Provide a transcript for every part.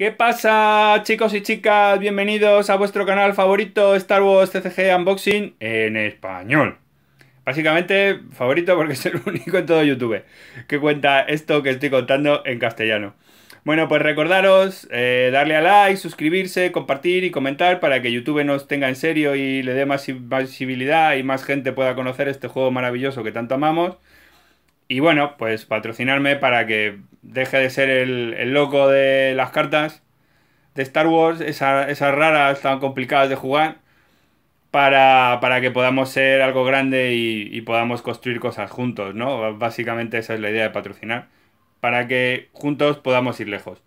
¿Qué pasa chicos y chicas? Bienvenidos a vuestro canal favorito Star Wars CCG Unboxing en español. Básicamente favorito porque es el único en todo YouTube que cuenta esto que estoy contando en castellano. Bueno, pues recordaros eh, darle a like, suscribirse, compartir y comentar para que YouTube nos tenga en serio y le dé más visibilidad y más gente pueda conocer este juego maravilloso que tanto amamos. Y bueno, pues patrocinarme para que deje de ser el, loco de las cartas de Star Wars, esas, esas raras tan complicadas de jugar, para, que podamos ser algo grande y, podamos construir cosas juntos, ¿no? Básicamente esa es la idea de patrocinar, para que juntos podamos ir lejos.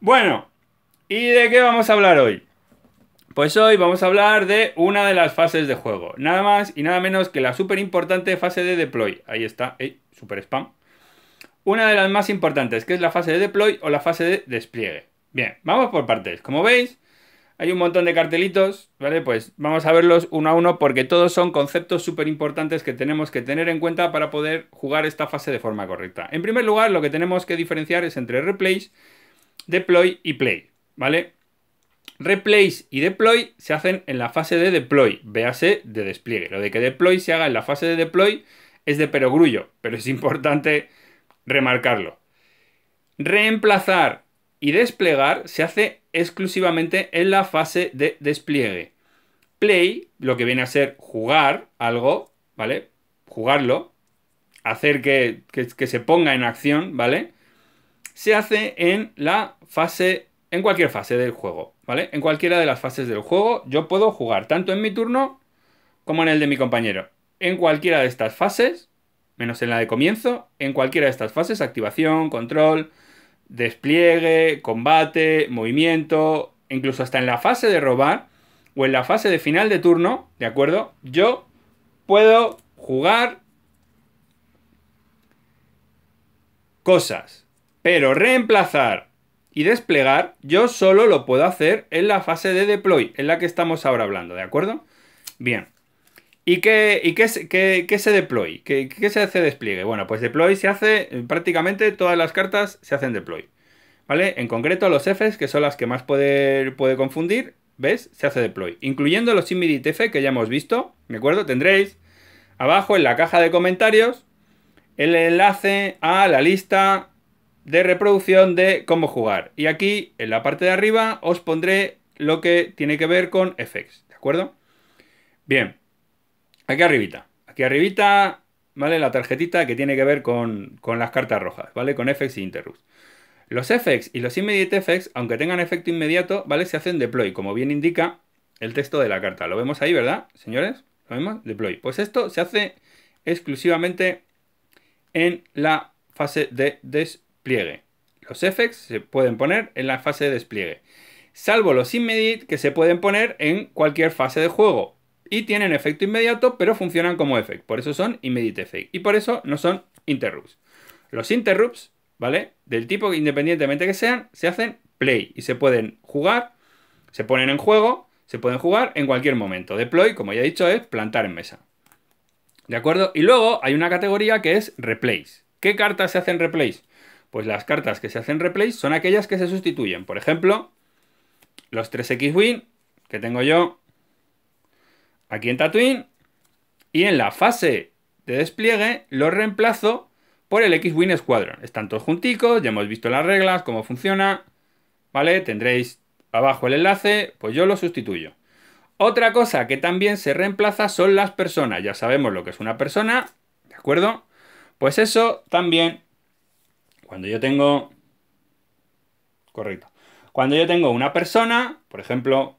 Bueno, ¿y de qué vamos a hablar hoy? Pues hoy vamos a hablar de una de las fases de juego. Nada más y nada menos que la súper importante fase de deploy. Ahí está, ey, super spam una de las más importantes, que es la fase de deploy o la fase de despliegue. Bien, vamos por partes. Como veis, hay un montón de cartelitos, ¿vale? Pues vamos a verlos uno a uno porque todos son conceptos súper importantes que tenemos que tener en cuenta para poder jugar esta fase de forma correcta. En primer lugar, lo que tenemos que diferenciar es entre replace, deploy y play, ¿vale? Replace y deploy se hacen en la fase de deploy, véase de despliegue. Lo de que deploy se haga en la fase de deploy es de perogrullo, pero es importante remarcarlo. Reemplazar y desplegar se hace exclusivamente en la fase de despliegue. Play, lo que viene a ser jugar algo, ¿vale? Jugarlo, hacer que, se ponga en acción, ¿vale? Se hace en la fase, en cualquier fase del juego, ¿vale? En cualquiera de las fases del juego yo puedo jugar tanto en mi turno como en el de mi compañero. En cualquiera de estas fases menos en la de comienzo, en cualquiera de estas fases, activación, control, despliegue, combate, movimiento, incluso hasta en la fase de robar o en la fase de final de turno, ¿de acuerdo? Yo puedo jugar cosas, pero reemplazar y desplegar yo solo lo puedo hacer en la fase de deploy, en la que estamos ahora hablando, ¿de acuerdo? Bien, ¿Y qué, se deploy? ¿Qué, se hace despliegue? Bueno, pues deploy se hace, eh, prácticamente todas las cartas se hacen deploy. ¿Vale? En concreto los Fs, que son las que más puede, puede confundir, ¿ves? Se hace deploy. Incluyendo los F que ya hemos visto, ¿Me acuerdo? Tendréis abajo en la caja de comentarios el enlace a la lista de reproducción de cómo jugar. Y aquí, en la parte de arriba, os pondré lo que tiene que ver con FX, ¿de acuerdo? Bien, Aquí arribita. Aquí arribita, ¿vale? La tarjetita que tiene que ver con, las cartas rojas, ¿vale? Con FX y Interrupts. Los FX y los Immediate FX, aunque tengan efecto inmediato, ¿vale? Se hacen deploy, como bien indica el texto de la carta. Lo vemos ahí, ¿verdad, señores? Lo vemos, deploy. Pues esto se hace exclusivamente en la fase de despliegue. Los FX se pueden poner en la fase de despliegue, salvo los Immediate que se pueden poner en cualquier fase de juego y tienen efecto inmediato, pero funcionan como effect. Por eso son immediate effect. Y por eso no son interrupts. Los interrupts, ¿vale? Del tipo que independientemente que sean, se hacen play y se pueden jugar, se ponen en juego, se pueden jugar en cualquier momento. Deploy, como ya he dicho, es plantar en mesa. ¿De acuerdo? Y luego hay una categoría que es replace ¿Qué cartas se hacen replays? Pues las cartas que se hacen replays son aquellas que se sustituyen. Por ejemplo, los 3X Win que tengo yo, aquí en Tatooine y en la fase de despliegue lo reemplazo por el X-Wing Squadron. Están todos junticos, ya hemos visto las reglas, cómo funciona, ¿vale? Tendréis abajo el enlace, pues yo lo sustituyo. Otra cosa que también se reemplaza son las personas. Ya sabemos lo que es una persona, ¿de acuerdo? Pues eso también, cuando yo tengo... Correcto. Cuando yo tengo una persona, por ejemplo,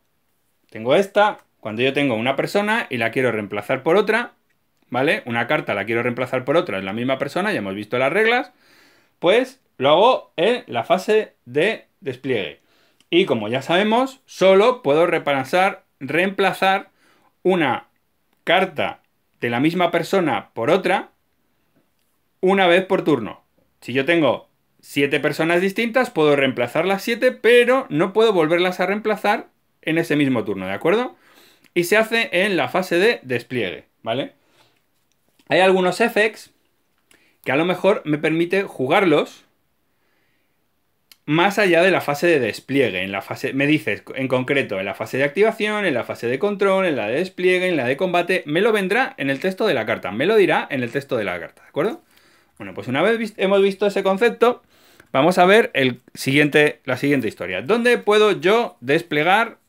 tengo esta, cuando yo tengo una persona y la quiero reemplazar por otra, ¿vale? Una carta la quiero reemplazar por otra, es la misma persona, ya hemos visto las reglas, pues lo hago en la fase de despliegue. Y como ya sabemos, solo puedo reemplazar una carta de la misma persona por otra una vez por turno. Si yo tengo siete personas distintas, puedo reemplazar las siete, pero no puedo volverlas a reemplazar en ese mismo turno, ¿de acuerdo? y se hace en la fase de despliegue, ¿vale? Hay algunos effects que a lo mejor me permite jugarlos más allá de la fase de despliegue, en la fase, me dices en concreto, en la fase de activación, en la fase de control, en la de despliegue, en la de combate, me lo vendrá en el texto de la carta, me lo dirá en el texto de la carta, ¿de acuerdo? Bueno, pues una vez hemos visto ese concepto, vamos a ver el siguiente, la siguiente historia. ¿Dónde puedo yo desplegar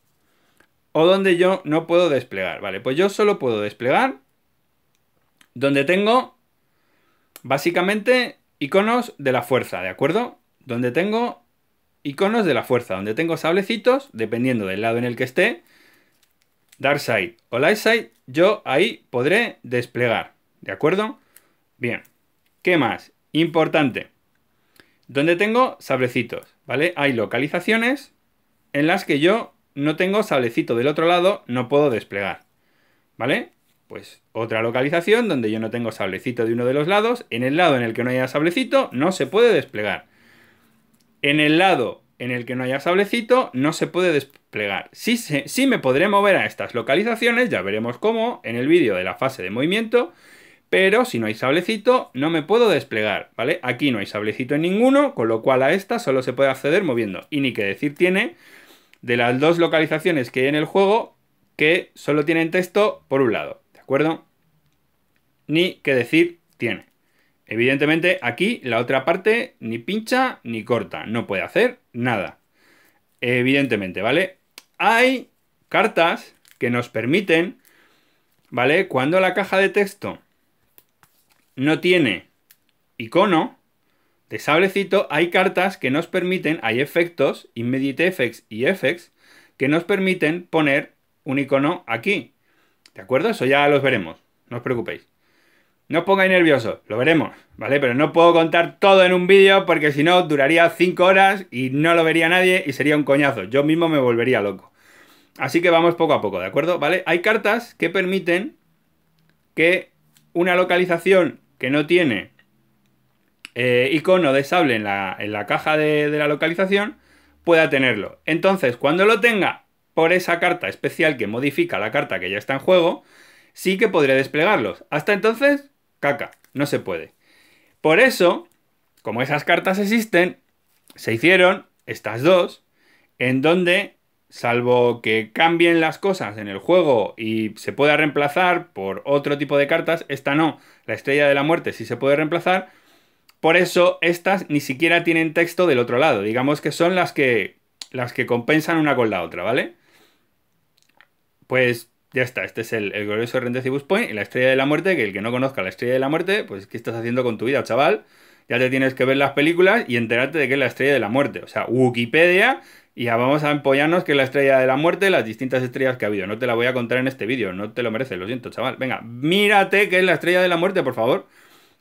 o donde yo no puedo desplegar. Vale, pues yo solo puedo desplegar donde tengo básicamente iconos de la fuerza, ¿de acuerdo? Donde tengo iconos de la fuerza, donde tengo sablecitos, dependiendo del lado en el que esté, dark side o light side, yo ahí podré desplegar, ¿de acuerdo? Bien, ¿qué más? Importante, donde tengo sablecitos, ¿vale? Hay localizaciones en las que yo no tengo sablecito del otro lado, no puedo desplegar. ¿Vale? Pues otra localización donde yo no tengo sablecito de uno de los lados, en el lado en el que no haya sablecito no se puede desplegar. En el lado en el que no haya sablecito no se puede desplegar. Sí, sí me podré mover a estas localizaciones, ya veremos cómo en el vídeo de la fase de movimiento, pero si no hay sablecito no me puedo desplegar, ¿vale? Aquí no hay sablecito en ninguno, con lo cual a esta solo se puede acceder moviendo. Y ni qué decir tiene de las dos localizaciones que hay en el juego que solo tienen texto por un lado, ¿de acuerdo? Ni qué decir tiene. Evidentemente aquí la otra parte ni pincha ni corta, no puede hacer nada. Evidentemente, ¿vale? Hay cartas que nos permiten, ¿vale? Cuando la caja de texto no tiene icono, de Sablecito hay cartas que nos permiten, hay efectos, Immediate Effects y Effects, que nos permiten poner un icono aquí. ¿De acuerdo? Eso ya los veremos, no os preocupéis. No os pongáis nerviosos, lo veremos, ¿vale? Pero no puedo contar todo en un vídeo porque si no duraría 5 horas y no lo vería nadie y sería un coñazo. Yo mismo me volvería loco. Así que vamos poco a poco, ¿de acuerdo? ¿Vale? Hay cartas que permiten que una localización que no tiene eh, icono de sable en la, en la caja de, de, la localización, pueda tenerlo. Entonces, cuando lo tenga por esa carta especial que modifica la carta que ya está en juego, sí que podría desplegarlos. Hasta entonces, caca, no se puede. Por eso, como esas cartas existen, se hicieron estas dos, en donde, salvo que cambien las cosas en el juego y se pueda reemplazar por otro tipo de cartas, esta no, la estrella de la muerte sí se puede reemplazar, por eso, estas ni siquiera tienen texto del otro lado. Digamos que son las que, las que compensan una con la otra, ¿vale? Pues ya está, este es el, glorioso Rendezvous Point y la Estrella de la Muerte, que el que no conozca la Estrella de la Muerte, pues ¿qué estás haciendo con tu vida, chaval? Ya te tienes que ver las películas y enterarte de qué es la Estrella de la Muerte. O sea, Wikipedia y ya vamos a empollarnos que es la estrella de la muerte, las distintas estrellas que ha habido. No te la voy a contar en este vídeo, no te lo mereces, lo siento, chaval. Venga, mírate que es la estrella de la muerte, por favor.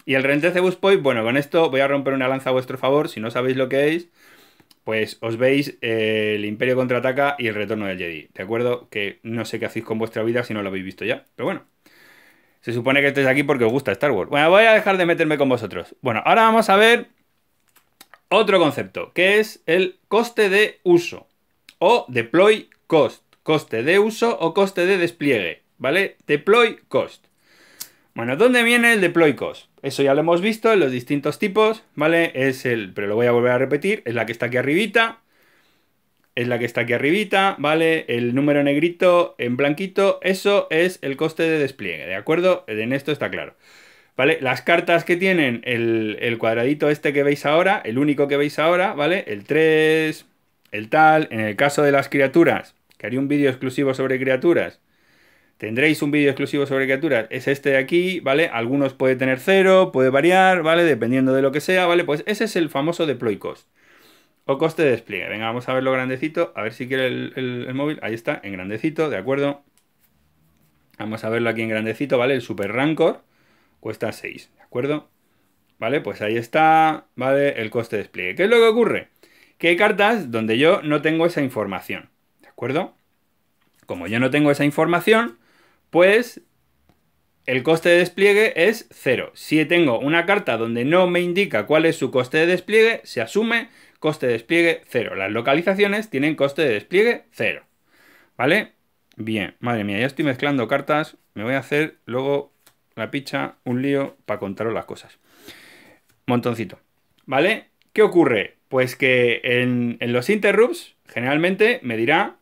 Y el rente de Cebus bueno, con esto voy a romper una lanza a vuestro favor. Si no sabéis lo que es, pues os veis eh, el Imperio contraataca y el retorno del Jedi. ¿De acuerdo? Que no sé qué hacéis con vuestra vida si no lo habéis visto ya. Pero bueno, se supone que estáis aquí porque os gusta Star Wars. Bueno, voy a dejar de meterme con vosotros. Bueno, ahora vamos a ver otro concepto, que es el coste de uso o deploy cost. Coste de uso o coste de despliegue, ¿vale? Deploy cost. Bueno, ¿dónde viene el deploy cost? Eso ya lo hemos visto en los distintos tipos, ¿vale? Es el, pero lo voy a volver a repetir, es la que está aquí arribita, es la que está aquí arribita, ¿vale? El número negrito en blanquito, eso es el coste de despliegue, ¿de acuerdo? En esto está claro. ¿Vale? Las cartas que tienen el, cuadradito este que veis ahora, el único que veis ahora, ¿vale? El 3, el tal, en el caso de las criaturas, que haría un vídeo exclusivo sobre criaturas, Tendréis un vídeo exclusivo sobre criaturas, es este de aquí, ¿vale? Algunos puede tener cero, puede variar, ¿vale? Dependiendo de lo que sea, ¿vale? Pues ese es el famoso deploy cost. O coste de despliegue. Venga, vamos a verlo grandecito. A ver si quiere el, móvil. Ahí está, en grandecito, ¿de acuerdo? Vamos a verlo aquí en grandecito, ¿vale? El Super Rancor cuesta 6, ¿de acuerdo? ¿Vale? Pues ahí está, ¿vale? El coste de despliegue. ¿Qué es lo que ocurre? Que hay cartas donde yo no tengo esa información, ¿de acuerdo? Como yo no tengo esa información, pues el coste de despliegue es cero. Si tengo una carta donde no me indica cuál es su coste de despliegue, se asume coste de despliegue cero. Las localizaciones tienen coste de despliegue cero. ¿Vale? Bien, madre mía, ya estoy mezclando cartas. Me voy a hacer luego la picha, un lío para contaros las cosas. Montoncito. ¿Vale? ¿Qué ocurre? Pues que en, en los interrupts generalmente me dirá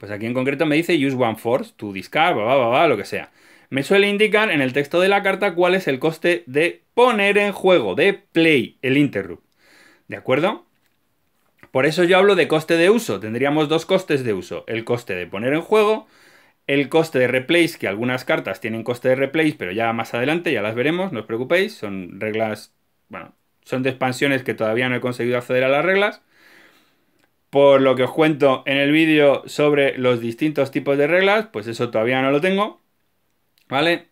pues aquí en concreto me dice use one force to discard, va va lo que sea. Me suele indicar en el texto de la carta cuál es el coste de poner en juego, de play, el interrupt. ¿De acuerdo? Por eso yo hablo de coste de uso. Tendríamos dos costes de uso. El coste de poner en juego, el coste de replace, que algunas cartas tienen coste de replace, pero ya más adelante ya las veremos, no os preocupéis. Son reglas, bueno, son de expansiones que todavía no he conseguido acceder a las reglas por lo que os cuento en el vídeo sobre los distintos tipos de reglas, pues eso todavía no lo tengo, ¿vale?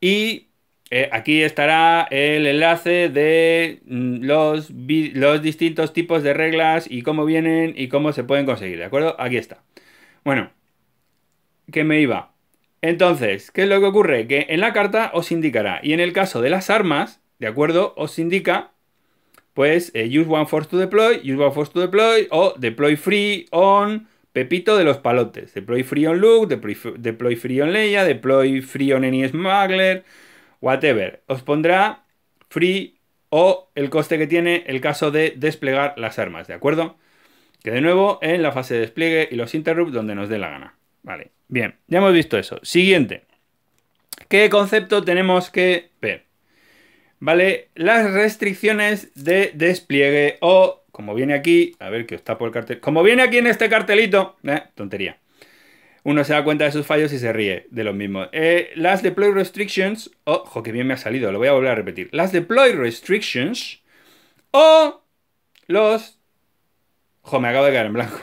Y eh, aquí estará el enlace de mm, los, los distintos tipos de reglas y cómo vienen y cómo se pueden conseguir, ¿de acuerdo? Aquí está. Bueno, que me iba. Entonces, ¿qué es lo que ocurre? Que en la carta os indicará, y en el caso de las armas, ¿de acuerdo? Os indica pues eh, use one force to deploy, use one force to deploy, o deploy free on Pepito de los palotes, deploy free on Luke, deploy, free on Leia, deploy free on any smuggler, whatever. Os pondrá free o el coste que tiene el caso de desplegar las armas, ¿de acuerdo? Que de nuevo en la fase de despliegue y los interrupts donde nos dé la gana. Vale, bien, ya hemos visto eso. Siguiente. ¿Qué concepto tenemos que ver? ¿vale? Las restricciones de despliegue o, como viene aquí, a ver qué está por el cartel, como viene aquí en este cartelito, eh, tontería. Uno se da cuenta de sus fallos y se ríe de los mismos. Eh, las deploy restrictions, ojo que bien me ha salido, lo voy a volver a repetir. Las deploy restrictions o los... ojo, me acabo de quedar en blanco.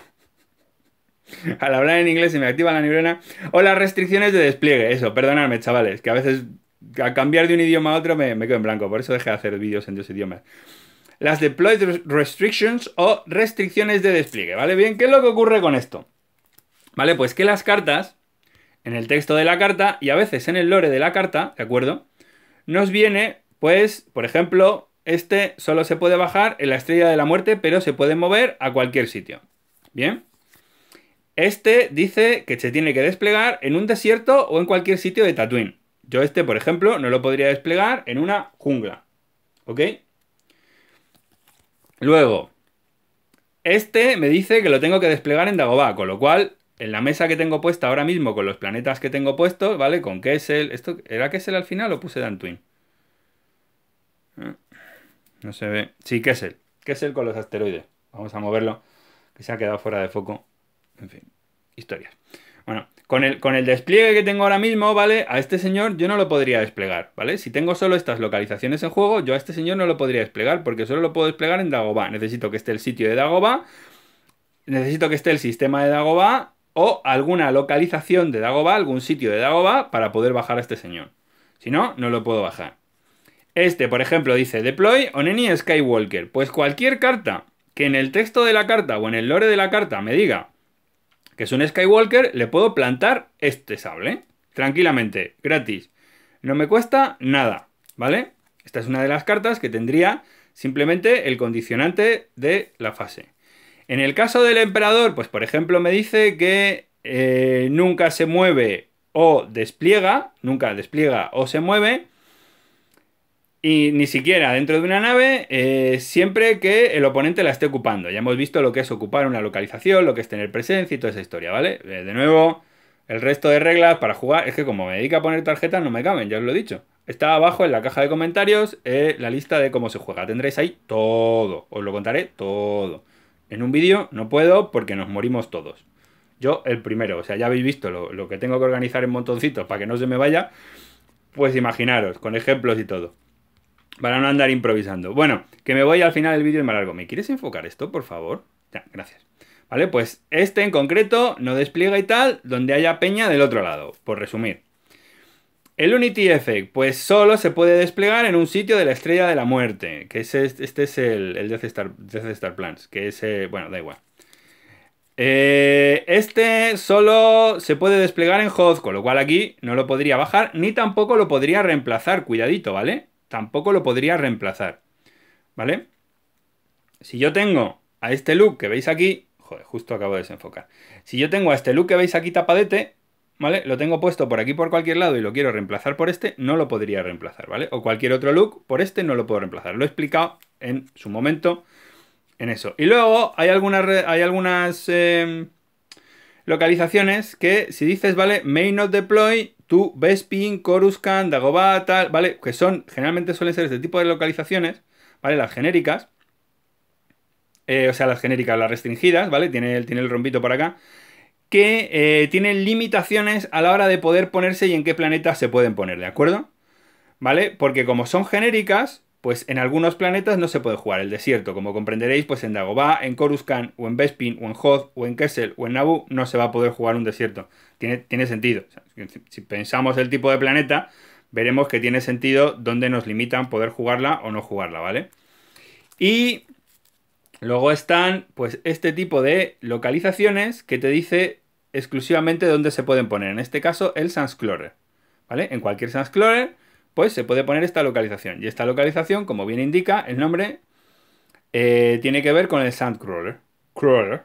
Al hablar en inglés se me activa la neurona. O las restricciones de despliegue. Eso, perdonadme, chavales, que a veces a cambiar de un idioma a otro me, me quedo en blanco, por eso dejé de hacer vídeos en dos idiomas. Las deployed restrictions o restricciones de despliegue, ¿vale? Bien, ¿qué es lo que ocurre con esto? Vale, pues que las cartas, en el texto de la carta y a veces en el lore de la carta, ¿de acuerdo? Nos viene, pues, por ejemplo, este solo se puede bajar en la estrella de la muerte, pero se puede mover a cualquier sitio. Bien. Este dice que se tiene que desplegar en un desierto o en cualquier sitio de Tatooine. Yo este, por ejemplo, no lo podría desplegar en una jungla. ¿Ok? Luego, este me dice que lo tengo que desplegar en Dagobah, con lo cual, en la mesa que tengo puesta ahora mismo, con los planetas que tengo puestos, ¿vale? Con Kessel. ¿Esto era Kessel al final o puse Dantwin? No se ve. Sí, Kessel. Kessel con los asteroides. Vamos a moverlo, que se ha quedado fuera de foco. En fin, historias. Bueno, con el, con el despliegue que tengo ahora mismo, ¿vale? A este señor yo no lo podría desplegar, ¿vale? Si tengo solo estas localizaciones en juego, yo a este señor no lo podría desplegar porque solo lo puedo desplegar en Dagoba. Necesito que esté el sitio de Dagoba, necesito que esté el sistema de Dagoba o alguna localización de Dagoba, algún sitio de Dagoba para poder bajar a este señor. Si no, no lo puedo bajar. Este, por ejemplo, dice Deploy on any Skywalker. Pues cualquier carta que en el texto de la carta o en el lore de la carta me diga que es un Skywalker, le puedo plantar este sable. ¿eh? Tranquilamente, gratis. No me cuesta nada, ¿vale? Esta es una de las cartas que tendría simplemente el condicionante de la fase. En el caso del emperador, pues por ejemplo me dice que eh, nunca se mueve o despliega, nunca despliega o se mueve, y ni siquiera dentro de una nave, eh, siempre que el oponente la esté ocupando. Ya hemos visto lo que es ocupar una localización, lo que es tener presencia y toda esa historia, ¿vale? Eh, de nuevo, el resto de reglas para jugar, es que como me dedico a poner tarjetas, no me caben, ya os lo he dicho. Está abajo en la caja de comentarios eh, la lista de cómo se juega. Tendréis ahí todo, os lo contaré todo. En un vídeo no puedo porque nos morimos todos. Yo el primero, o sea, ya habéis visto lo que tengo que organizar en montoncitos para que no se me vaya. Pues imaginaros, con ejemplos y todo. Para no andar improvisando. Bueno, que me voy al final del vídeo y me largo. ¿Me quieres enfocar esto, por favor? Ya, gracias. Vale, pues este en concreto no despliega y tal donde haya peña del otro lado, por resumir. El Unity Effect, pues solo se puede desplegar en un sitio de la estrella de la muerte, que es este, es el, Death, Star, Death Plans, que es, eh, bueno, da igual. Eh, este solo se puede desplegar en Hoth, con lo cual aquí no lo podría bajar, ni tampoco lo podría reemplazar, cuidadito, ¿vale? tampoco lo podría reemplazar. ¿Vale? Si yo tengo a este look que veis aquí, joder, justo acabo de desenfocar. Si yo tengo a este look que veis aquí tapadete, ¿vale? Lo tengo puesto por aquí por cualquier lado y lo quiero reemplazar por este, no lo podría reemplazar, ¿vale? O cualquier otro look por este no lo puedo reemplazar. Lo he explicado en su momento en eso. Y luego hay algunas, hay algunas eh, localizaciones que si dices, ¿vale? May not deploy tú Bespin, Coruscant, Dagobah, tal, ¿vale? Que son, generalmente suelen ser este tipo de localizaciones, ¿vale? Las genéricas. Eh, o sea, las genéricas, las restringidas, ¿vale? Tiene, tiene el rompito por acá. Que eh, tienen limitaciones a la hora de poder ponerse y en qué planeta se pueden poner, ¿de acuerdo? ¿Vale? Porque como son genéricas, pues en algunos planetas no se puede jugar el desierto. Como comprenderéis, pues en Dagobah, en Coruscant, o en Bespin, o en Hoth, o en Kessel, o en Naboo, no se va a poder jugar un desierto. Tiene, sentido. si pensamos el tipo de planeta, veremos que tiene sentido dónde nos limitan poder jugarla o no jugarla, ¿vale? Y luego están, pues, este tipo de localizaciones que te dice exclusivamente dónde se pueden poner. En este caso, el sansclore ¿vale? En cualquier sansclore pues se puede poner esta localización. Y esta localización, como bien indica el nombre, eh, tiene que ver con el Sandcrawler. crawler,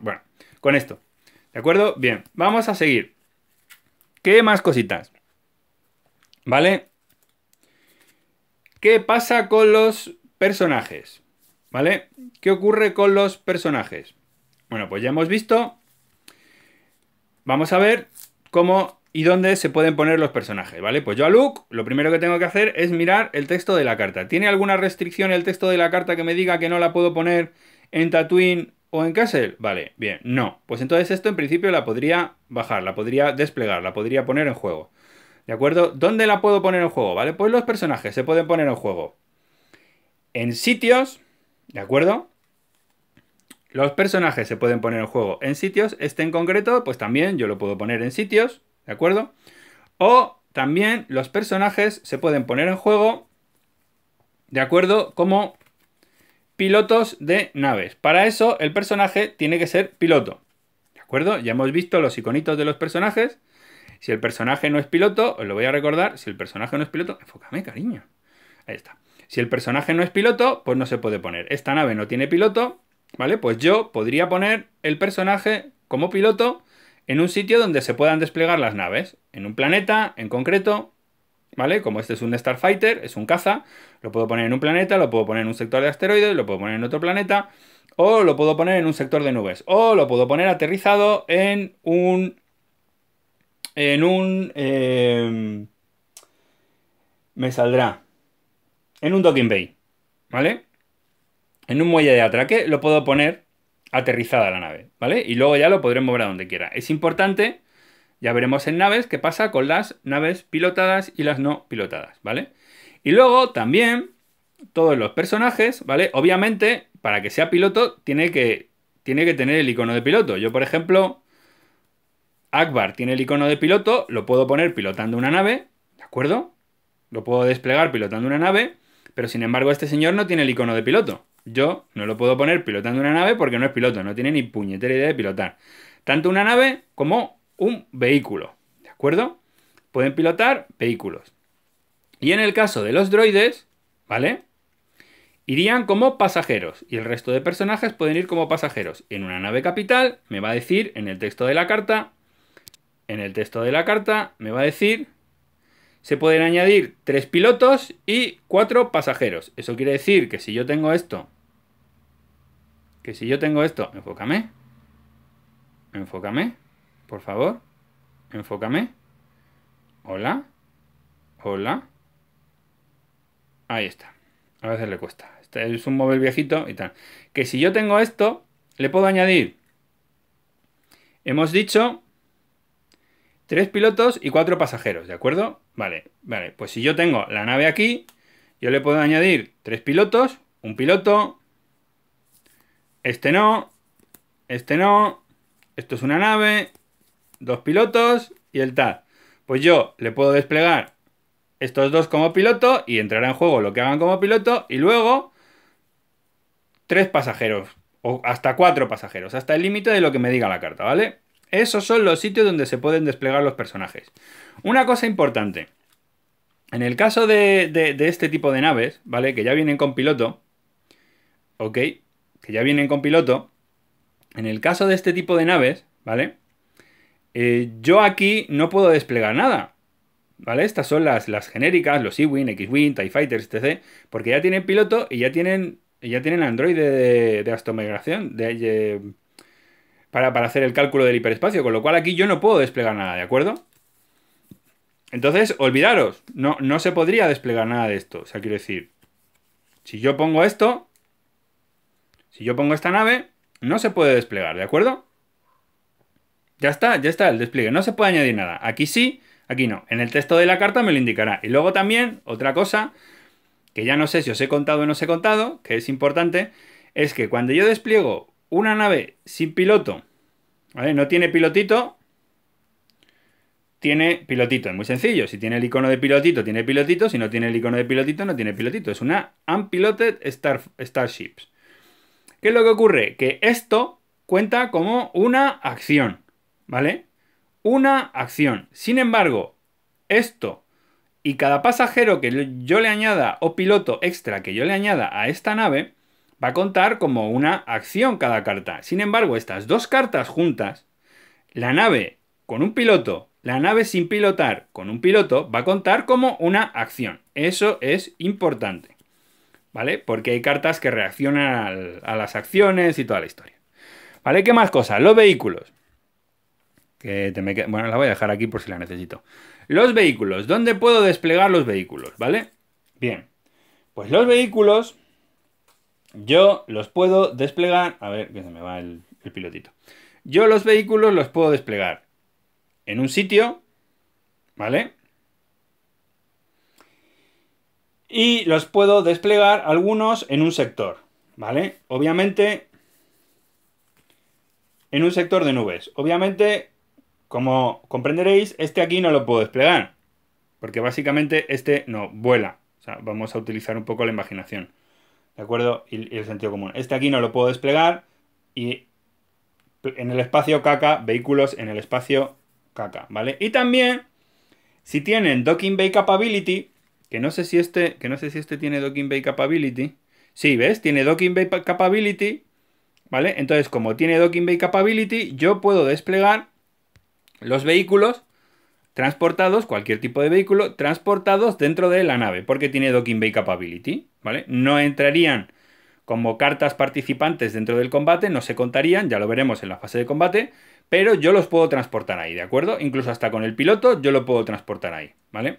Bueno, con esto. ¿De acuerdo? Bien, vamos a seguir. ¿Qué más cositas? ¿Vale? ¿Qué pasa con los personajes? ¿Vale? ¿Qué ocurre con los personajes? Bueno, pues ya hemos visto. Vamos a ver cómo y dónde se pueden poner los personajes, ¿vale? Pues yo a Luke lo primero que tengo que hacer es mirar el texto de la carta. ¿Tiene alguna restricción el texto de la carta que me diga que no la puedo poner en Tatooine o en Castle? Vale, bien, no. Pues entonces esto en principio la podría bajar, la podría desplegar, la podría poner en juego. ¿De acuerdo? ¿Dónde la puedo poner en juego? ¿Vale? Pues los personajes se pueden poner en juego. En sitios, ¿de acuerdo? Los personajes se pueden poner en juego en sitios. Este en concreto, pues también yo lo puedo poner en sitios. ¿De acuerdo? O también los personajes se pueden poner en juego, ¿de acuerdo? Como pilotos de naves. Para eso el personaje tiene que ser piloto. ¿De acuerdo? Ya hemos visto los iconitos de los personajes. Si el personaje no es piloto, os lo voy a recordar, si el personaje no es piloto, enfócame, cariño. Ahí está. Si el personaje no es piloto, pues no se puede poner. Esta nave no tiene piloto, ¿vale? Pues yo podría poner el personaje como piloto en un sitio donde se puedan desplegar las naves, en un planeta en concreto, ¿vale? Como este es un Starfighter, es un caza, lo puedo poner en un planeta, lo puedo poner en un sector de asteroides, lo puedo poner en otro planeta, o lo puedo poner en un sector de nubes, o lo puedo poner aterrizado en un... en un... Em, me saldrá en un docking bay, ¿vale? En un muelle de atraque lo puedo poner aterrizada la nave, ¿vale? Y luego ya lo podremos mover a donde quiera. Es importante, ya veremos en naves, qué pasa con las naves pilotadas y las no pilotadas, ¿vale? Y luego también todos los personajes, ¿vale? Obviamente, para que sea piloto, tiene que, tiene que tener el icono de piloto. Yo, por ejemplo, Akbar tiene el icono de piloto, lo puedo poner pilotando una nave, ¿de acuerdo? Lo puedo desplegar pilotando una nave, pero sin embargo este señor no tiene el icono de piloto. Yo no lo puedo poner pilotando una nave porque no es piloto, no tiene ni puñetera idea de pilotar. Tanto una nave como un vehículo, ¿de acuerdo? Pueden pilotar vehículos. Y en el caso de los droides, ¿vale? Irían como pasajeros y el resto de personajes pueden ir como pasajeros. En una nave capital me va a decir en el texto de la carta, en el texto de la carta me va a decir se pueden añadir tres pilotos y cuatro pasajeros. Eso quiere decir que si yo tengo esto, que si yo tengo esto, enfócame, enfócame, por favor, enfócame, hola, hola, ahí está, a veces le cuesta, este es un móvil viejito y tal. Que si yo tengo esto, le puedo añadir, hemos dicho, tres pilotos y cuatro pasajeros, ¿de acuerdo? Vale, vale. Pues si yo tengo la nave aquí, yo le puedo añadir tres pilotos, un piloto, este no, este no, esto es una nave, dos pilotos y el tal Pues yo le puedo desplegar estos dos como piloto y entrará en juego lo que hagan como piloto y luego tres pasajeros o hasta cuatro pasajeros, hasta el límite de lo que me diga la carta, ¿vale? Esos son los sitios donde se pueden desplegar los personajes. Una cosa importante. En el caso de, este tipo de naves, ¿vale? Que ya vienen con piloto. ¿Ok? Que ya vienen con piloto. En el caso de este tipo de naves, ¿vale? Eh, yo aquí no puedo desplegar nada. ¿Vale? Estas son las, genéricas, los E-Wing, X-Wing, TIE Fighters, etc. Porque ya tienen piloto y ya tienen, ya tienen Android de, de, de, para, para hacer el cálculo del hiperespacio, con lo cual aquí yo no puedo desplegar nada, ¿de acuerdo? Entonces, olvidaros, no, no se podría desplegar nada de esto. O sea, quiero decir, si yo pongo esto, si yo pongo esta nave, no se puede desplegar, ¿de acuerdo? Ya está, ya está el despliegue, no se puede añadir nada. Aquí sí, aquí no. En el texto de la carta me lo indicará. Y luego también, otra cosa, que ya no sé si os he contado o no os he contado, que es importante, es que cuando yo despliego una nave sin piloto, ¿vale? No tiene pilotito, tiene pilotito. Es muy sencillo. Si tiene el icono de pilotito, tiene pilotito. Si no tiene el icono de pilotito, no tiene pilotito. Es una Unpiloted star, Starships. ¿Qué es lo que ocurre? Que esto cuenta como una acción, ¿vale? Una acción. Sin embargo, esto y cada pasajero que yo le añada o piloto extra que yo le añada a esta nave va a contar como una acción cada carta. Sin embargo, estas dos cartas juntas, la nave con un piloto, la nave sin pilotar con un piloto, va a contar como una acción. Eso es importante, ¿vale? Porque hay cartas que reaccionan a las acciones y toda la historia. ¿Vale? ¿Qué más cosas? Los vehículos. Que Bueno, la voy a dejar aquí por si la necesito. Los vehículos. ¿Dónde puedo desplegar los vehículos? ¿Vale? Bien. Pues los vehículos yo los puedo desplegar. A ver, que se me va el, pilotito. Yo los vehículos los puedo desplegar en un sitio, ¿vale? Y los puedo desplegar algunos en un sector, ¿vale? Obviamente, en un sector de nubes. Obviamente, como comprenderéis, este aquí no lo puedo desplegar, porque básicamente este no vuela. vamos a utilizar un poco la imaginación. ¿de acuerdo? Y, el sentido común. Este aquí no lo puedo desplegar y en el espacio caca, vehículos en el espacio caca, ¿vale? Y también, si tienen Docking Bay Capability, que no sé si este, que no sé si este tiene Docking Bay Capability. Sí, ¿ves? Tiene Docking Bay Capability, ¿vale? Entonces, como tiene Docking Bay Capability, yo puedo desplegar los vehículos transportados, cualquier tipo de vehículo, transportados dentro de la nave, porque tiene docking bay capability, ¿vale? No entrarían como cartas participantes dentro del combate, no se contarían, ya lo veremos en la fase de combate, pero yo los puedo transportar ahí, ¿de acuerdo? Incluso hasta con el piloto yo lo puedo transportar ahí, ¿vale?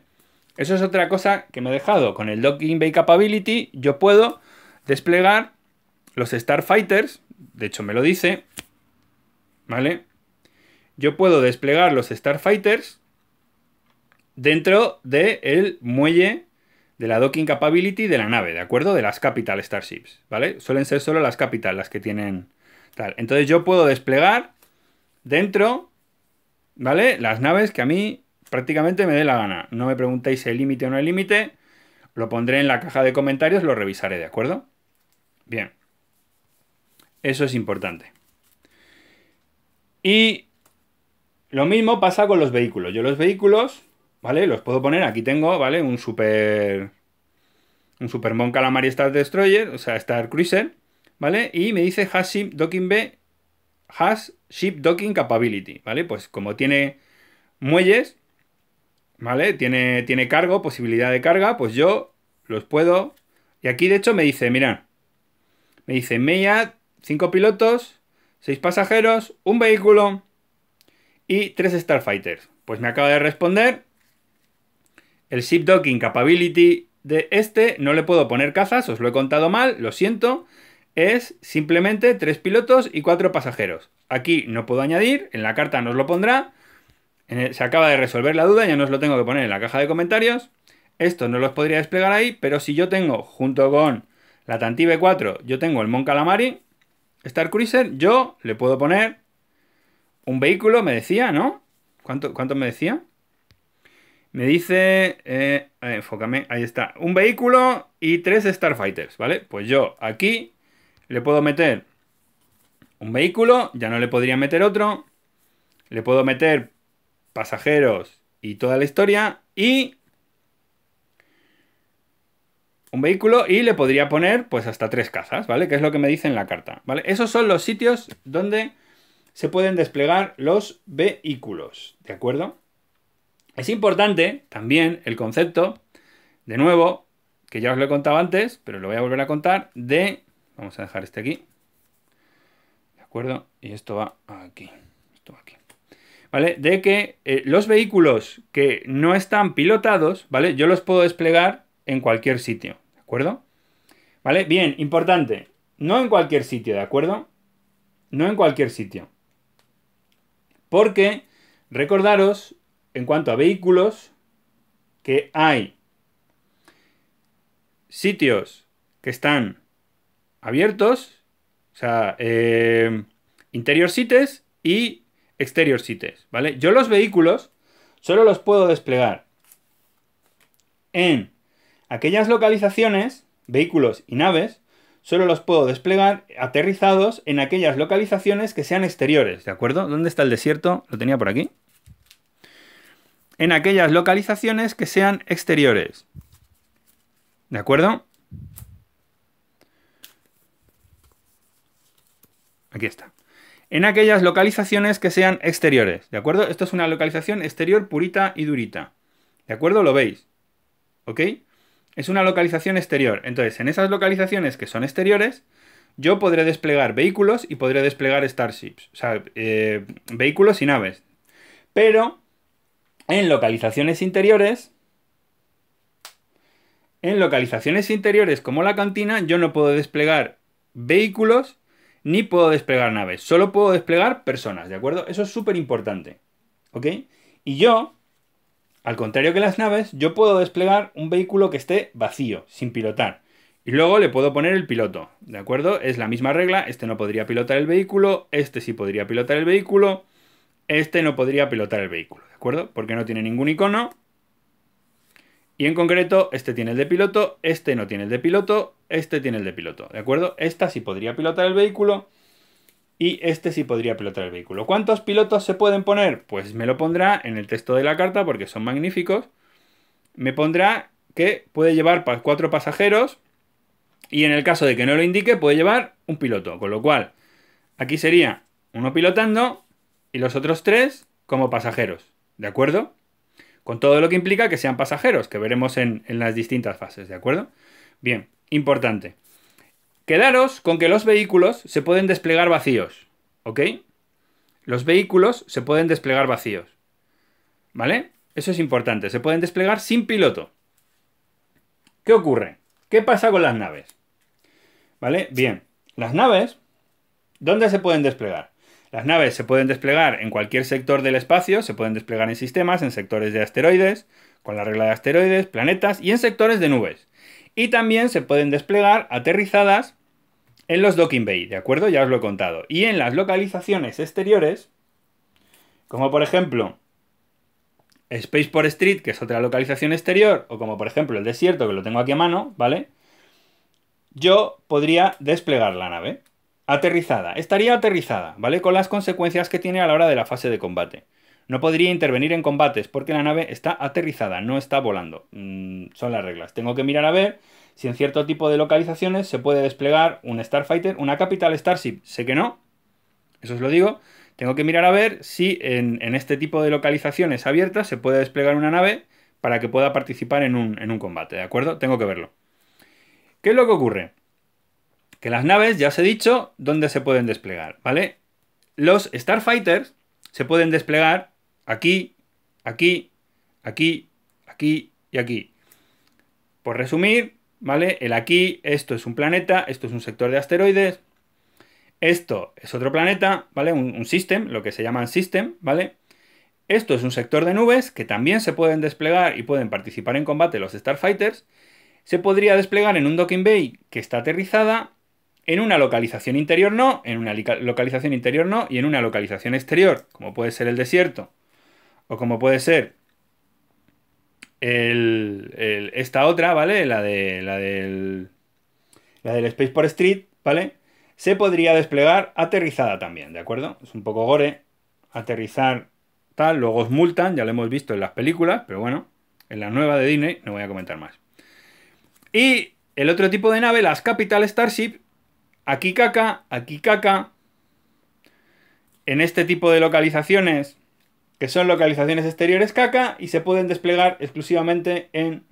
Eso es otra cosa que me he dejado. Con el Docking Bay Capability yo puedo desplegar los Starfighters, de hecho me lo dice, ¿vale? Yo puedo desplegar los Starfighters dentro del muelle de la docking capability de la nave, ¿de acuerdo? De las capital starships, ¿vale? Suelen ser solo las capital las que tienen tal. Entonces yo puedo desplegar dentro, ¿vale? Las naves que a mí prácticamente me dé la gana. No me preguntéis el límite o no el límite, lo pondré en la caja de comentarios, lo revisaré, ¿de acuerdo? Bien. Eso es importante. Y lo mismo pasa con los vehículos. Yo los vehículos ¿Vale? Los puedo poner, aquí tengo, ¿vale? Un super... Un mon Calamari Star Destroyer, o sea, Star Cruiser, ¿vale? Y me dice has ship docking B, has ship docking capability, ¿vale? Pues como tiene muelles, ¿vale? Tiene, tiene cargo, posibilidad de carga, pues yo los puedo... Y aquí de hecho me dice, mira, me dice, meia, cinco 5 pilotos, 6 pasajeros, un vehículo y 3 Starfighters. Pues me acaba de responder el ship docking Capability de este no le puedo poner cazas, os lo he contado mal, lo siento. Es simplemente tres pilotos y cuatro pasajeros. Aquí no puedo añadir, en la carta nos lo pondrá. Se acaba de resolver la duda, ya no os lo tengo que poner en la caja de comentarios. Esto no los podría desplegar ahí, pero si yo tengo, junto con la Tantive 4, yo tengo el Mon Calamari, Star Cruiser, yo le puedo poner un vehículo, me decía, ¿no? ¿Cuánto, cuánto me decía? Me dice, eh, enfócame, ahí está, un vehículo y tres Starfighters, ¿vale? Pues yo aquí le puedo meter un vehículo, ya no le podría meter otro, le puedo meter pasajeros y toda la historia y un vehículo y le podría poner pues hasta tres cazas, ¿vale? Que es lo que me dice en la carta, ¿vale? Esos son los sitios donde se pueden desplegar los vehículos, ¿de acuerdo? Es importante también el concepto, de nuevo, que ya os lo he contado antes, pero lo voy a volver a contar, de... Vamos a dejar este aquí. ¿De acuerdo? Y esto va aquí. Esto va aquí. ¿Vale? De que eh, los vehículos que no están pilotados, ¿vale? Yo los puedo desplegar en cualquier sitio. ¿De acuerdo? ¿Vale? Bien, importante. No en cualquier sitio, ¿de acuerdo? No en cualquier sitio. Porque, recordaros en cuanto a vehículos que hay sitios que están abiertos, o sea, em, interior sites y exterior sites ¿vale? Yo los vehículos solo los puedo desplegar en aquellas localizaciones, vehículos y naves, solo los puedo desplegar aterrizados en aquellas localizaciones que sean exteriores, ¿de acuerdo? ¿Dónde está el desierto? Lo tenía por aquí en aquellas localizaciones que sean exteriores. ¿De acuerdo? Aquí está. En aquellas localizaciones que sean exteriores. ¿De acuerdo? Esto es una localización exterior purita y durita. ¿De acuerdo? Lo veis. ¿Ok? Es una localización exterior. Entonces, en esas localizaciones que son exteriores, yo podré desplegar vehículos y podré desplegar starships. O sea, eh, vehículos y naves. Pero en localizaciones interiores, en localizaciones interiores como la cantina, yo no puedo desplegar vehículos ni puedo desplegar naves, solo puedo desplegar personas, ¿de acuerdo? Eso es súper importante, ¿ok? Y yo, al contrario que las naves, yo puedo desplegar un vehículo que esté vacío, sin pilotar. Y luego le puedo poner el piloto, ¿de acuerdo? Es la misma regla, este no podría pilotar el vehículo, este sí podría pilotar el vehículo, este no podría pilotar el vehículo, ¿de acuerdo? Porque no tiene ningún icono. Y en concreto, este tiene el de piloto, este no tiene el de piloto, este tiene el de piloto, ¿de acuerdo? Esta sí podría pilotar el vehículo y este sí podría pilotar el vehículo. ¿Cuántos pilotos se pueden poner? Pues me lo pondrá en el texto de la carta porque son magníficos. Me pondrá que puede llevar cuatro pasajeros y en el caso de que no lo indique puede llevar un piloto, con lo cual aquí sería uno pilotando y los otros tres como pasajeros, ¿de acuerdo? Con todo lo que implica que sean pasajeros, que veremos en, las distintas fases, ¿de acuerdo? Bien, importante. Quedaros con que los vehículos se pueden desplegar vacíos, ¿ok? Los vehículos se pueden desplegar vacíos, ¿vale? Eso es importante, se pueden desplegar sin piloto. ¿Qué ocurre? ¿Qué pasa con las naves? ¿Vale? Bien, las naves, ¿dónde se pueden desplegar? Las naves se pueden desplegar en cualquier sector del espacio, se pueden desplegar en sistemas, en sectores de asteroides, con la regla de asteroides, planetas y en sectores de nubes. Y también se pueden desplegar aterrizadas en los docking bay, ¿de acuerdo? Ya os lo he contado. Y en las localizaciones exteriores, como por ejemplo Spaceport Street, que es otra localización exterior, o como por ejemplo el desierto, que lo tengo aquí a mano, ¿vale? Yo podría desplegar la nave. Aterrizada. Estaría aterrizada, ¿vale? Con las consecuencias que tiene a la hora de la fase de combate. No podría intervenir en combates porque la nave está aterrizada, no está volando. Mm, son las reglas. Tengo que mirar a ver si en cierto tipo de localizaciones se puede desplegar un Starfighter, una Capital Starship. Sé que no, eso os lo digo. Tengo que mirar a ver si en, este tipo de localizaciones abiertas se puede desplegar una nave para que pueda participar en un combate, ¿de acuerdo? Tengo que verlo. ¿Qué es lo que ocurre? Que las naves, ya os he dicho, dónde se pueden desplegar, ¿vale? Los Starfighters se pueden desplegar aquí, aquí, aquí, aquí y aquí. Por resumir, ¿vale? El aquí, esto es un planeta, esto es un sector de asteroides, esto es otro planeta, ¿vale? Un, system, lo que se llama un system, ¿vale? Esto es un sector de nubes que también se pueden desplegar y pueden participar en combate los Starfighters. Se podría desplegar en un docking bay que está aterrizada en una localización interior no, en una localización interior no y en una localización exterior, como puede ser el desierto o como puede ser esta otra, ¿vale? La, de, la, del, la del Space Street, ¿vale? Se podría desplegar aterrizada también, ¿de acuerdo? Es un poco gore aterrizar tal, luego os multan, ya lo hemos visto en las películas, pero bueno, en la nueva de Disney no voy a comentar más. Y el otro tipo de nave, las Capital Starship, aquí caca, aquí caca. En este tipo de localizaciones, que son localizaciones exteriores caca, y se pueden desplegar exclusivamente en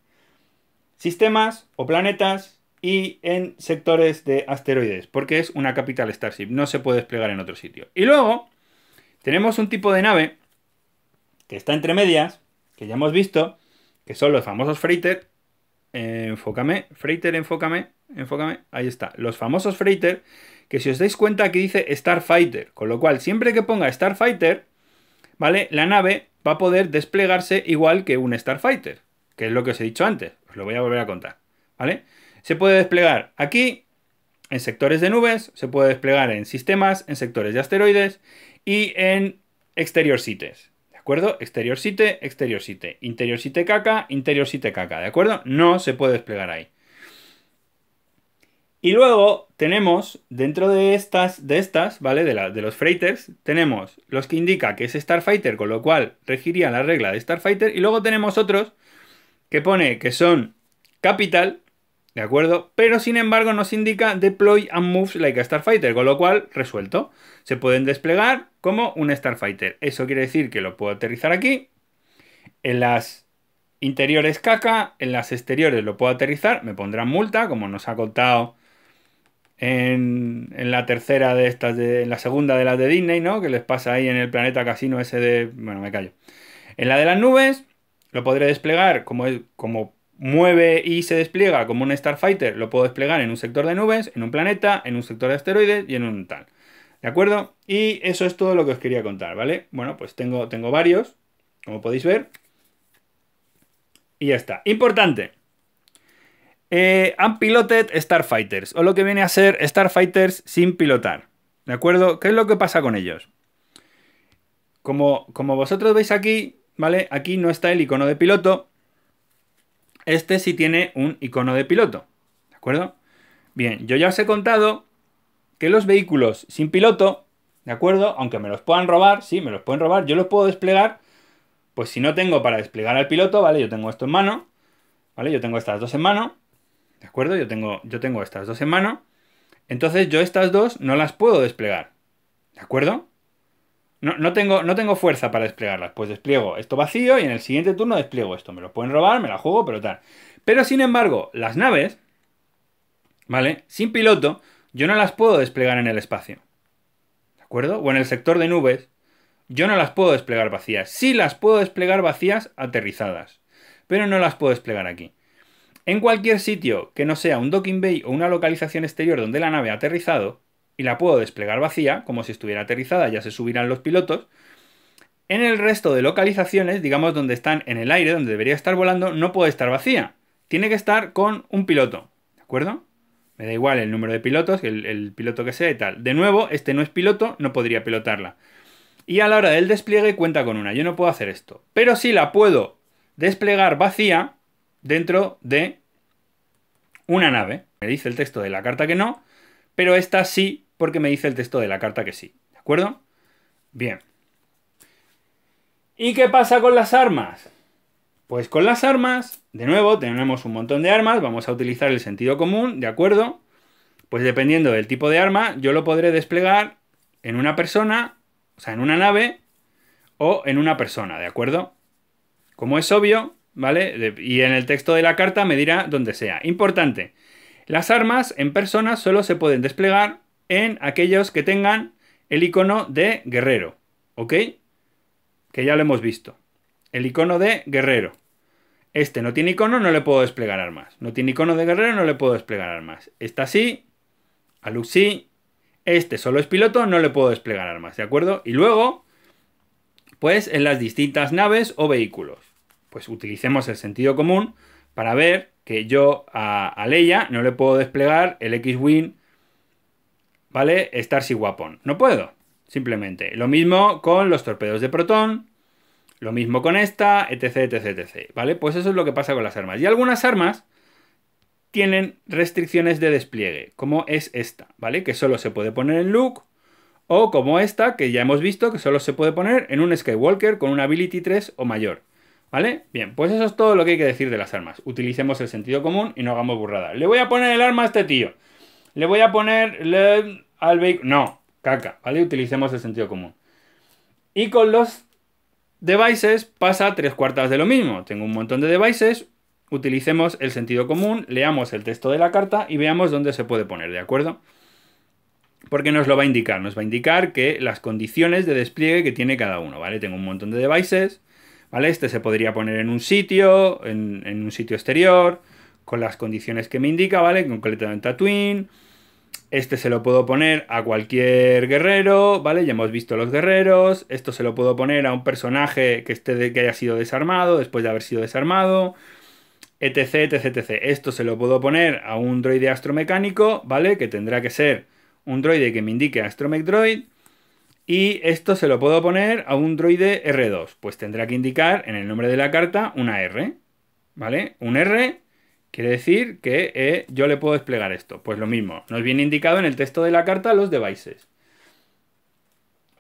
sistemas o planetas y en sectores de asteroides, porque es una capital Starship, no se puede desplegar en otro sitio. Y luego, tenemos un tipo de nave que está entre medias, que ya hemos visto, que son los famosos freighter. enfócame, freighter, enfócame enfócame, ahí está, los famosos freighter, que si os dais cuenta aquí dice Starfighter, con lo cual siempre que ponga Starfighter, ¿vale? La nave va a poder desplegarse igual que un Starfighter, que es lo que os he dicho antes, os lo voy a volver a contar, ¿vale? Se puede desplegar aquí, en sectores de nubes, se puede desplegar en sistemas, en sectores de asteroides y en exterior sites. ¿De acuerdo? Exterior site, exterior site. Interior site caca, interior site caca. ¿De acuerdo? No se puede desplegar ahí. Y luego tenemos, dentro de estas, de estas ¿vale? De, de los freighters, tenemos los que indica que es Starfighter, con lo cual regiría la regla de Starfighter. Y luego tenemos otros que pone que son capital, ¿de acuerdo? Pero sin embargo nos indica deploy and moves like a Starfighter, con lo cual resuelto. Se pueden desplegar como un Starfighter. Eso quiere decir que lo puedo aterrizar aquí. En las interiores caca, en las exteriores lo puedo aterrizar, me pondrán multa, como nos ha contado en, la tercera de estas, en la segunda de las de Disney, ¿no? Que les pasa ahí en el planeta casino ese de... Bueno, me callo. En la de las nubes lo podré desplegar como, como mueve y se despliega como un Starfighter, lo puedo desplegar en un sector de nubes, en un planeta, en un sector de asteroides y en un tal. ¿De acuerdo? Y eso es todo lo que os quería contar, ¿vale? Bueno, pues tengo, tengo varios, como podéis ver. Y ya está. Importante. Eh, unpiloted Starfighters, o lo que viene a ser Starfighters sin pilotar. ¿De acuerdo? ¿Qué es lo que pasa con ellos? Como, como vosotros veis aquí, ¿vale? Aquí no está el icono de piloto. Este sí tiene un icono de piloto. ¿De acuerdo? Bien, yo ya os he contado que los vehículos sin piloto, ¿de acuerdo? Aunque me los puedan robar, sí, me los pueden robar, yo los puedo desplegar. Pues si no tengo para desplegar al piloto, ¿vale? Yo tengo esto en mano, ¿vale? Yo tengo estas dos en mano. ¿De acuerdo? Yo tengo, yo tengo estas dos en mano. Entonces yo estas dos no las puedo desplegar. ¿De acuerdo? No, tengo, no tengo fuerza para desplegarlas. Pues despliego esto vacío y en el siguiente turno despliego esto. Me lo pueden robar, me la juego, pero tal. Pero sin embargo, las naves, ¿vale? Sin piloto, yo no las puedo desplegar en el espacio. ¿De acuerdo? O en el sector de nubes, yo no las puedo desplegar vacías. Sí las puedo desplegar vacías aterrizadas, pero no las puedo desplegar aquí en cualquier sitio que no sea un docking bay o una localización exterior donde la nave ha aterrizado, y la puedo desplegar vacía, como si estuviera aterrizada, ya se subirán los pilotos. En el resto de localizaciones, digamos donde están en el aire, donde debería estar volando, no puede estar vacía. Tiene que estar con un piloto, ¿de acuerdo? Me da igual el número de pilotos, el, piloto que sea y tal. De nuevo, este no es piloto, no podría pilotarla. Y a la hora del despliegue cuenta con una. Yo no puedo hacer esto. Pero sí la puedo desplegar vacía dentro de una nave. Me dice el texto de la carta que no, pero esta sí porque me dice el texto de la carta que sí. ¿De acuerdo? Bien. ¿Y qué pasa con las armas? Pues con las armas, de nuevo, tenemos un montón de armas, vamos a utilizar el sentido común, ¿de acuerdo? Pues dependiendo del tipo de arma, yo lo podré desplegar en una persona, o sea, en una nave o en una persona, ¿de acuerdo? Como es obvio, ¿vale? Y en el texto de la carta me dirá donde sea. Importante, las armas en persona solo se pueden desplegar en aquellos que tengan el icono de guerrero, ¿ok? Que ya lo hemos visto. El icono de guerrero. Este no tiene icono, no le puedo desplegar armas. No tiene icono de guerrero, no le puedo desplegar armas. Esta sí, aluxi sí. Este solo es piloto, no le puedo desplegar armas, ¿de acuerdo? Y luego, pues en las distintas naves o vehículos pues utilicemos el sentido común para ver que yo a, Leia no le puedo desplegar el X-Wing, ¿vale? Starship Wapon, No puedo, simplemente. Lo mismo con los torpedos de protón, lo mismo con esta, etc, etc, etc. ¿Vale? Pues eso es lo que pasa con las armas. Y algunas armas tienen restricciones de despliegue, como es esta, ¿vale? Que solo se puede poner en Luke, o como esta, que ya hemos visto que solo se puede poner en un Skywalker con una Ability 3 o mayor. ¿Vale? Bien, pues eso es todo lo que hay que decir de las armas. Utilicemos el sentido común y no hagamos burrada. Le voy a poner el arma a este tío. Le voy a poner al No, caca, ¿vale? Utilicemos el sentido común. Y con los devices pasa tres cuartas de lo mismo. Tengo un montón de devices. Utilicemos el sentido común, leamos el texto de la carta y veamos dónde se puede poner, ¿de acuerdo? Porque nos lo va a indicar. Nos va a indicar que las condiciones de despliegue que tiene cada uno, ¿vale? Tengo un montón de devices este se podría poner en un sitio, en, un sitio exterior, con las condiciones que me indica, ¿vale? Concretamente a Twin. Este se lo puedo poner a cualquier guerrero, ¿vale? Ya hemos visto los guerreros. Esto se lo puedo poner a un personaje que, esté que haya sido desarmado, después de haber sido desarmado. Etc, etc, etc. Esto se lo puedo poner a un droide astromecánico, ¿vale? Que tendrá que ser un droide que me indique Astromech Droid. Y esto se lo puedo poner a un droide R2. Pues tendrá que indicar en el nombre de la carta una R. ¿Vale? Un R quiere decir que eh, yo le puedo desplegar esto. Pues lo mismo, nos viene indicado en el texto de la carta los devices.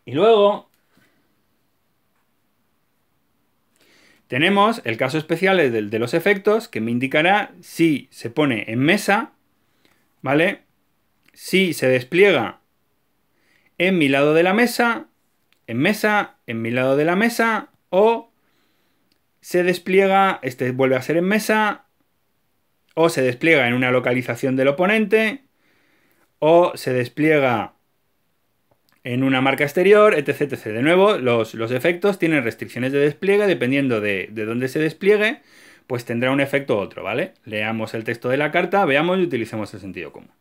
Y luego tenemos el caso especial de los efectos que me indicará si se pone en mesa, ¿vale? Si se despliega en mi lado de la mesa, en mesa, en mi lado de la mesa, o se despliega, este vuelve a ser en mesa, o se despliega en una localización del oponente, o se despliega en una marca exterior, etc. De nuevo, los, efectos tienen restricciones de despliegue, dependiendo de, de dónde se despliegue, pues tendrá un efecto u otro, ¿vale? Leamos el texto de la carta, veamos y utilicemos el sentido común.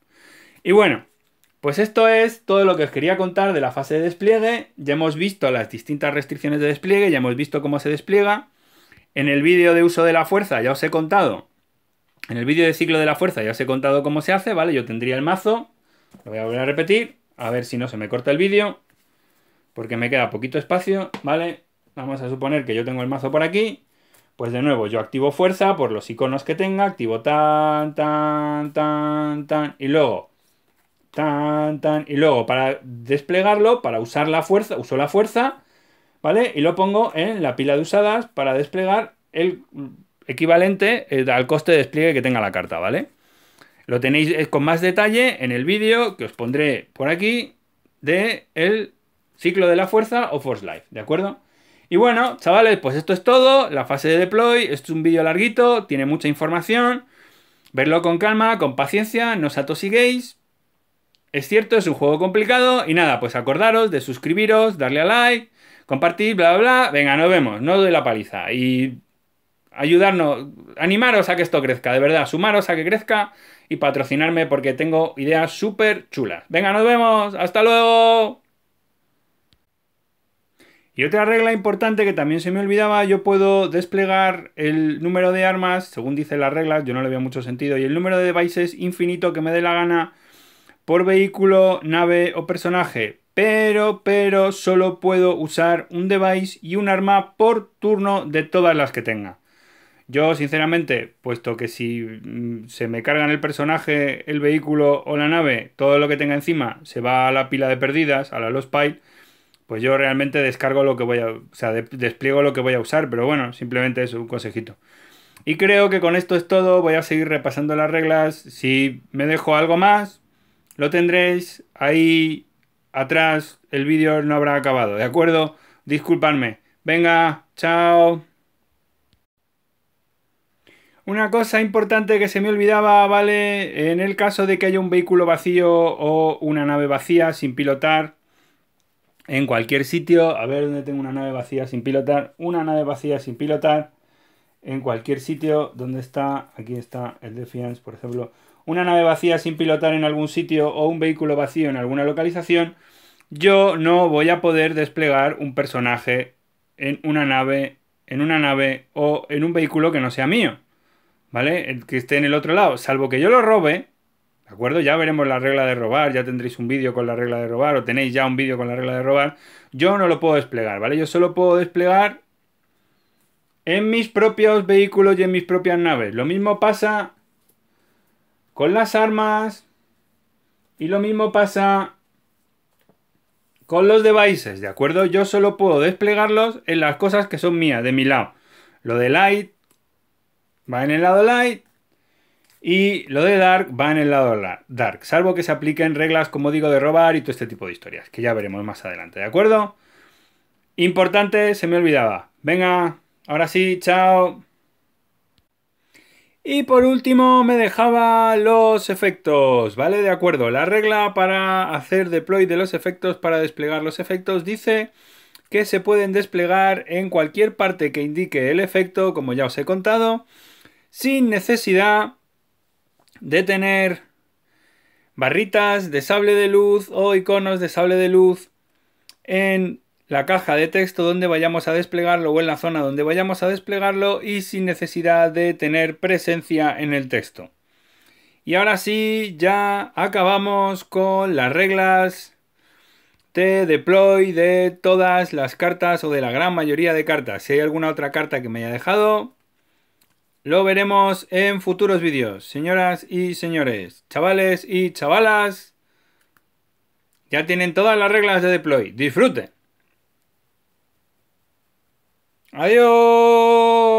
Y bueno, pues esto es todo lo que os quería contar de la fase de despliegue. Ya hemos visto las distintas restricciones de despliegue, ya hemos visto cómo se despliega. En el vídeo de uso de la fuerza ya os he contado. En el vídeo de ciclo de la fuerza ya os he contado cómo se hace, ¿vale? Yo tendría el mazo. Lo voy a volver a repetir. A ver si no se me corta el vídeo. Porque me queda poquito espacio, ¿vale? Vamos a suponer que yo tengo el mazo por aquí. Pues de nuevo, yo activo fuerza por los iconos que tenga. Activo tan, tan, tan, tan. Y luego Tan, tan. Y luego, para desplegarlo, para usar la fuerza, uso la fuerza, ¿vale? Y lo pongo en la pila de usadas para desplegar el equivalente eh, al coste de despliegue que tenga la carta, ¿vale? Lo tenéis eh, con más detalle en el vídeo que os pondré por aquí de el ciclo de la fuerza o Force Life, ¿de acuerdo? Y bueno, chavales, pues esto es todo, la fase de deploy, es un vídeo larguito, tiene mucha información, verlo con calma, con paciencia, no os atosiguéis, es cierto, es un juego complicado y nada, pues acordaros de suscribiros, darle a like, compartir, bla, bla, bla. Venga, nos vemos, no doy la paliza. Y ayudarnos, animaros a que esto crezca, de verdad, sumaros a que crezca y patrocinarme porque tengo ideas súper chulas. Venga, nos vemos, hasta luego. Y otra regla importante que también se me olvidaba, yo puedo desplegar el número de armas, según dicen las reglas, yo no le veo mucho sentido, y el número de devices infinito que me dé la gana por vehículo, nave o personaje, pero, pero solo puedo usar un device y un arma por turno de todas las que tenga. Yo, sinceramente, puesto que si mm, se me cargan el personaje, el vehículo o la nave, todo lo que tenga encima se va a la pila de perdidas, a la Lost Pile, pues yo realmente descargo lo que voy a... sea, despliego lo que voy a usar, pero bueno, simplemente es un consejito. Y creo que con esto es todo, voy a seguir repasando las reglas. Si me dejo algo más, lo tendréis ahí atrás, el vídeo no habrá acabado, ¿de acuerdo? Disculpadme. Venga, chao. Una cosa importante que se me olvidaba, ¿vale? En el caso de que haya un vehículo vacío o una nave vacía sin pilotar, en cualquier sitio, a ver dónde tengo una nave vacía sin pilotar, una nave vacía sin pilotar, en cualquier sitio, donde está? Aquí está el Defiance, por ejemplo una nave vacía sin pilotar en algún sitio o un vehículo vacío en alguna localización, yo no voy a poder desplegar un personaje en una nave, en una nave o en un vehículo que no sea mío, ¿vale? El que esté en el otro lado, salvo que yo lo robe, ¿de acuerdo? Ya veremos la regla de robar, ya tendréis un vídeo con la regla de robar o tenéis ya un vídeo con la regla de robar, yo no lo puedo desplegar, ¿vale? Yo solo puedo desplegar en mis propios vehículos y en mis propias naves. Lo mismo pasa con las armas. Y lo mismo pasa con los devices, ¿de acuerdo? Yo solo puedo desplegarlos en las cosas que son mías, de mi lado. Lo de light va en el lado light y lo de dark va en el lado dark, salvo que se apliquen reglas, como digo, de robar y todo este tipo de historias, que ya veremos más adelante, ¿de acuerdo? Importante, se me olvidaba. Venga, ahora sí, chao. Y por último me dejaba los efectos, ¿vale? De acuerdo, la regla para hacer deploy de los efectos, para desplegar los efectos, dice que se pueden desplegar en cualquier parte que indique el efecto, como ya os he contado, sin necesidad de tener barritas de sable de luz o iconos de sable de luz en la caja de texto donde vayamos a desplegarlo o en la zona donde vayamos a desplegarlo y sin necesidad de tener presencia en el texto. Y ahora sí, ya acabamos con las reglas de deploy de todas las cartas o de la gran mayoría de cartas. Si hay alguna otra carta que me haya dejado, lo veremos en futuros vídeos. Señoras y señores, chavales y chavalas, ya tienen todas las reglas de deploy. ¡Disfruten! Adiós.